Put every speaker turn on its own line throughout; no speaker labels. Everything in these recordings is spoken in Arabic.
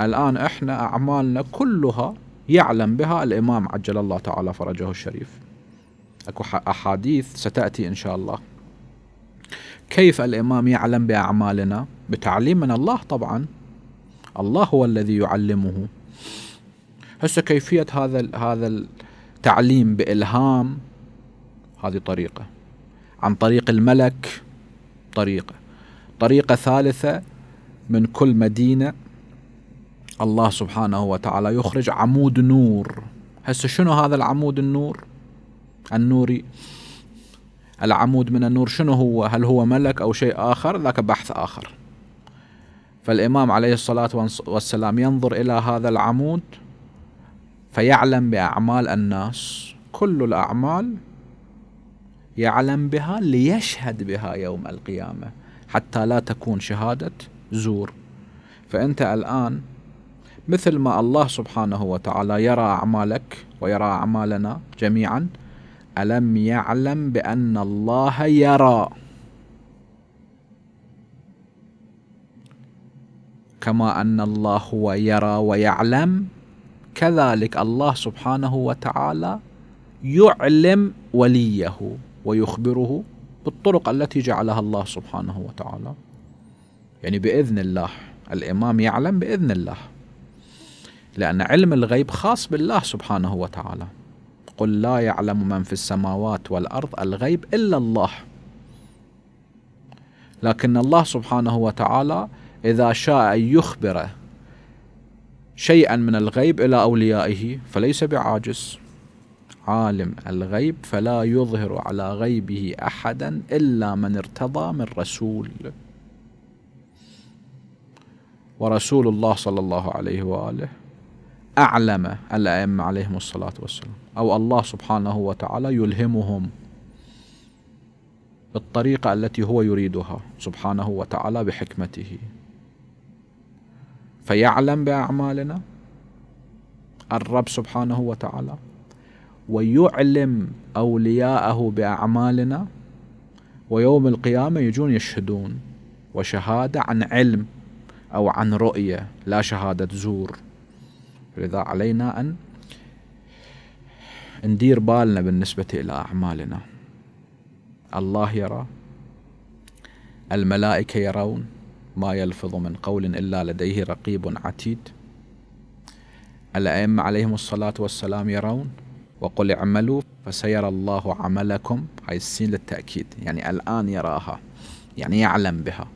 الآن إحنا أعمالنا كلها يعلم بها الإمام عجل الله تعالى فرجه الشريف أكو أحاديث ستأتي إن شاء الله كيف الإمام يعلم بأعمالنا بتعليم من الله طبعا الله هو الذي يعلمه هسه كيفية هذا هذا التعليم بإلهام هذه طريقة عن طريق الملك طريقة طريقة ثالثة من كل مدينة الله سبحانه وتعالى يخرج عمود نور هسه شنو هذا العمود النور النوري العمود من النور شنو هو هل هو ملك أو شيء آخر ذاك بحث آخر فالإمام عليه الصلاة والسلام ينظر إلى هذا العمود فيعلم بأعمال الناس كل الأعمال يعلم بها ليشهد بها يوم القيامة حتى لا تكون شهادة زور فأنت الآن مثل ما الله سبحانه وتعالى يرى أعمالك ويرى أعمالنا جميعا ألم يعلم بأن الله يرى كما أن الله هو يرى ويعلم كذلك الله سبحانه وتعالى يعلم وليه ويخبره بالطرق التي جعلها الله سبحانه وتعالى يعني بإذن الله الإمام يعلم بإذن الله لأن علم الغيب خاص بالله سبحانه وتعالى قل لا يعلم من في السماوات والأرض الغيب إلا الله لكن الله سبحانه وتعالى إذا شاء أن يخبر شيئا من الغيب إلى أوليائه فليس بعاجز عالم الغيب فلا يظهر على غيبه أحدا إلا من ارتضى من رسول ورسول الله صلى الله عليه وآله أعلم الأئمة عليهم الصلاة والسلام أو الله سبحانه وتعالى يلهمهم بالطريقة التي هو يريدها سبحانه وتعالى بحكمته فيعلم بأعمالنا الرب سبحانه وتعالى ويعلم أولياءه بأعمالنا ويوم القيامة يجون يشهدون وشهادة عن علم أو عن رؤية لا شهادة زور لذا علينا أن ندير بالنا بالنسبة إلى أعمالنا الله يرى الملائكة يرون ما يلفظ من قول إلا لديه رقيب عتيد الأئمة عليهم الصلاة والسلام يرون وقل اعملوا فسيرى الله عملكم هاي السين للتأكيد يعني الآن يراها يعني يعلم بها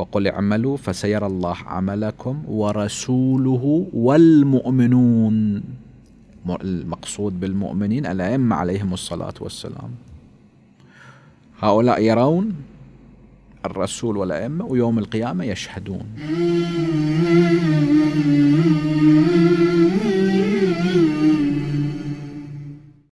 وقل اعملوا فسيرى الله عملكم ورسوله والمؤمنون المقصود بالمؤمنين الأئمة عليهم الصلاة والسلام هؤلاء يرون الرسول والأئمة ويوم القيامة يشهدون